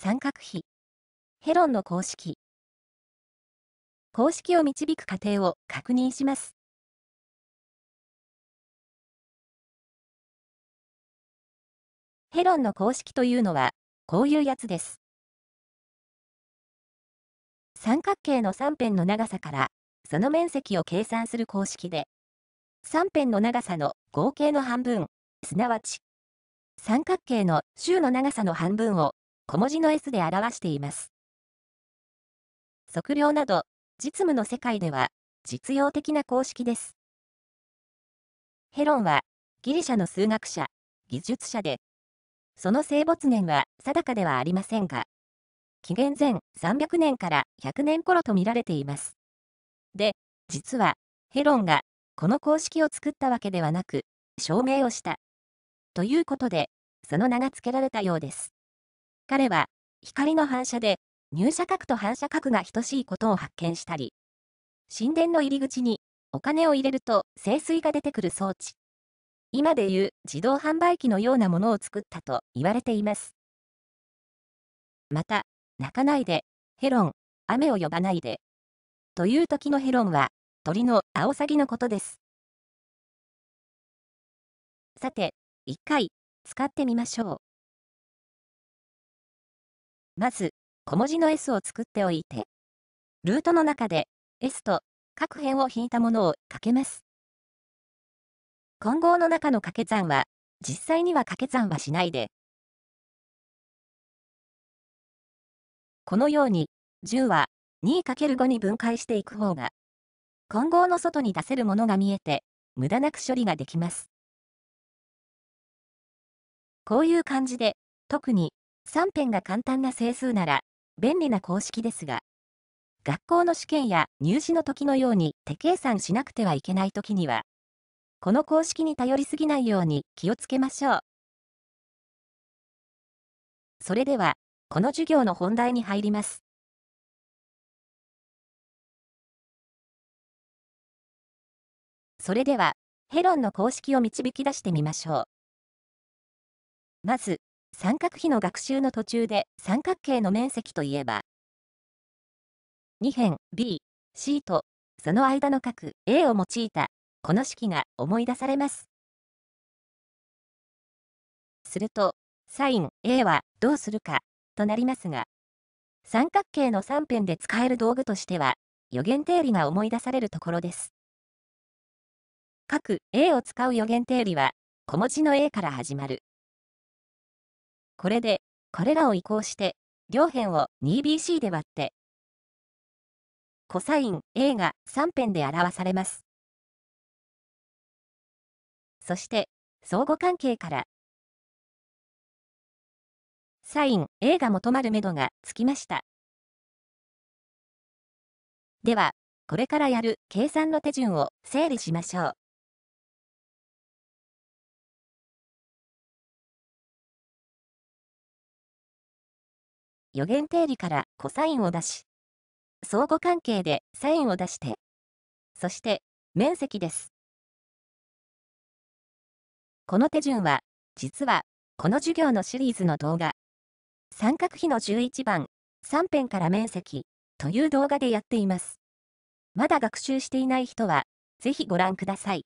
三角比。ヘロンの公式。公式を導く過程を確認します。ヘロンの公式というのは、こういうやつです。三角形の三辺の長さから、その面積を計算する公式で、三辺の長さの合計の半分、すなわち、三角形の周の長さの半分を小文字の S で表しています。測量など、実務の世界では、実用的な公式です。ヘロンは、ギリシャの数学者、技術者で、その生没年は定かではありませんが、紀元前300年から100年頃と見られています。で、実は、ヘロンが、この公式を作ったわけではなく、証明をした。ということで、その名が付けられたようです。彼は、光の反射で、入射角と反射角が等しいことを発見したり、神殿の入り口に、お金を入れると清水が出てくる装置。今でいう自動販売機のようなものを作ったと言われています。また、泣かないで、ヘロン、雨を呼ばないで。という時のヘロンは、鳥のアオサギのことです。さて、一回、使ってみましょう。まず、小文字の s を作っておいて、ルートの中で s と各辺を引いたものをかけます。混合の中の掛け算は、実際には掛け算はしないで、このように、10は 2×5 に分解していく方が、混合の外に出せるものが見えて、無駄なく処理ができます。こういう感じで、特に3辺が簡単な整数なら、便利な公式ですが、学校の試験や入試の時のように手計算しなくてはいけない時には、この公式に頼りすぎないように気をつけましょう。それでは、この授業の本題に入ります。それでは、ヘロンの公式を導き出してみましょう。まず、三角比の学習の途中で三角形の面積といえば、2辺 B、C とその間の角 A を用いたこの式が思い出されます。すると、サイン A はどうするかとなりますが、三角形の3辺で使える道具としては、予言定理が思い出されるところです。各 A を使う予言定理は、小文字の A から始まる。これで、これらを移行して、両辺を 2BC で割って、コサイン A が3辺で表されます。そして、相互関係から、サイン A が求まるめどがつきました。では、これからやる計算の手順を整理しましょう。予言定理からコサインを出し、相互関係でサインを出して、そして、面積です。この手順は、実は、この授業のシリーズの動画、三角比の11番、3辺から面積、という動画でやっています。まだ学習していない人は、ぜひご覧ください。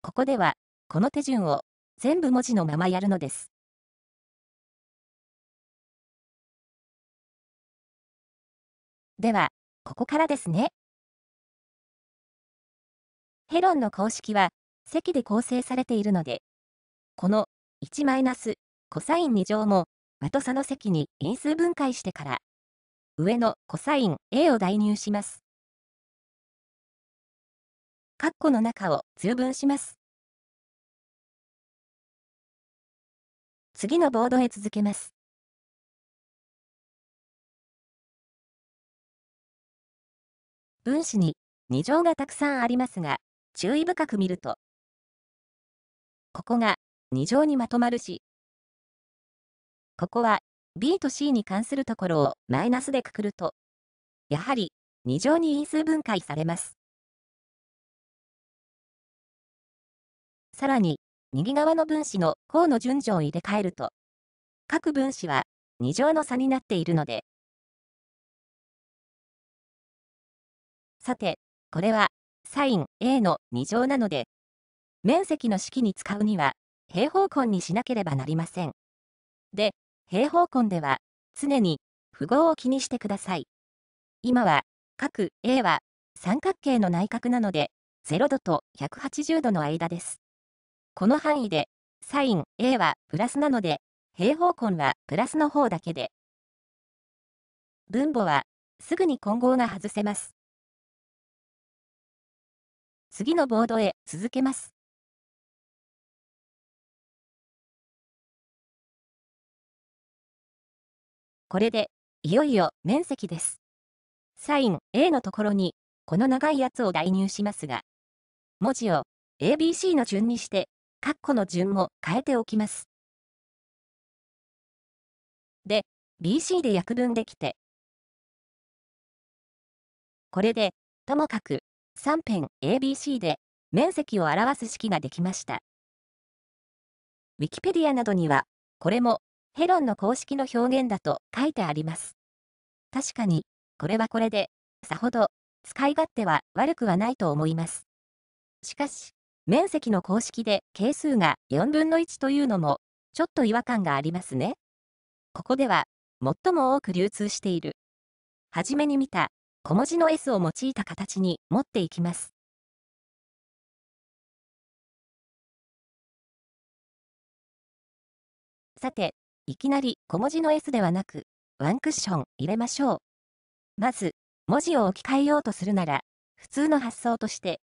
ここでは、この手順を、全部文字のままやるのです。では、ここからですね。ヘロンの公式は、積で構成されているので、この 1- コサイン2乗も、的差の積に因数分解してから、上の cos A を代入します。括弧の中を通分します。次のボードへ続けます。分子に2乗がたくさんありますが、注意深く見ると、ここが2乗にまとまるし、ここは B と C に関するところをマイナスでくくると、やはり2乗に因数分解されます。さらに、右側の分子の項の順序を入れ替えると、各分子は2乗の差になっているので、さて、これは、サイン A の2乗なので、面積の式に使うには、平方根にしなければなりません。で、平方根では、常に、符号を気にしてください。今は、角 A は、三角形の内角なので、0度と180度の間です。この範囲で、サイン A はプラスなので、平方根はプラスの方だけで。分母は、すぐに混合が外せます。次のボードへ続けます。これで、いよいよ面積です。サイン A のところに、この長いやつを代入しますが、文字を ABC の順にして、括弧の順も変えておきます。で、BC で約分できて、これで、ともかく3辺 ABC で面積を表す式ができました。ウィキペディアなどには、これもヘロンの公式の表現だと書いてあります。確かに、これはこれで、さほど使い勝手は悪くはないと思います。しかし、面積の公式で係数が4分の1というのも、ちょっと違和感がありますね。ここでは、最も多く流通している。初めに見た小文字の S を用いた形に持っていきます。さて、いきなり小文字の S ではなく、ワンクッション入れましょう。まず、文字を置き換えようとするなら、普通の発想として、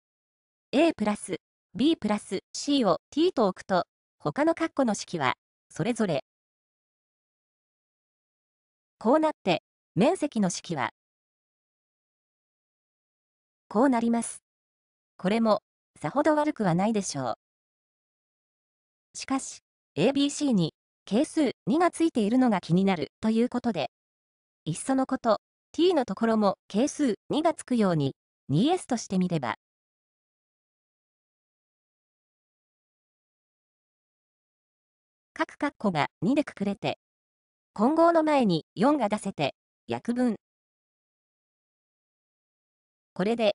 A プラス B プラス C を T と置くと、他の括弧の式は、それぞれ。こうなって、面積の式はこうなります。これも、さほど悪くはないでしょう。しかし、ABC に、係数2がついているのが気になるということで、いっそのこと、t のところも係数2がつくように 2s としてみれば、各括弧が2でくくれて、混合の前に4が出せて、約分。これで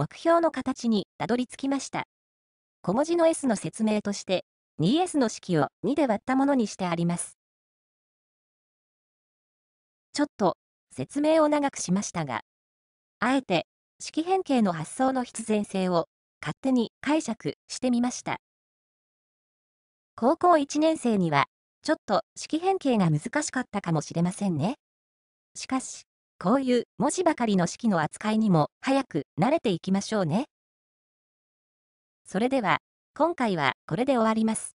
目標の形にたどり着きました。小文字の S の説明として、2S の式を2で割ったものにしてあります。ちょっと説明を長くしましたが、あえて式変形の発想の必然性を勝手に解釈してみました。高校1年生には、ちょっと式変形が難しかったかもしれませんね。しかし、こういう文字ばかりの式の扱いにも早く慣れていきましょうね。それでは、今回はこれで終わります。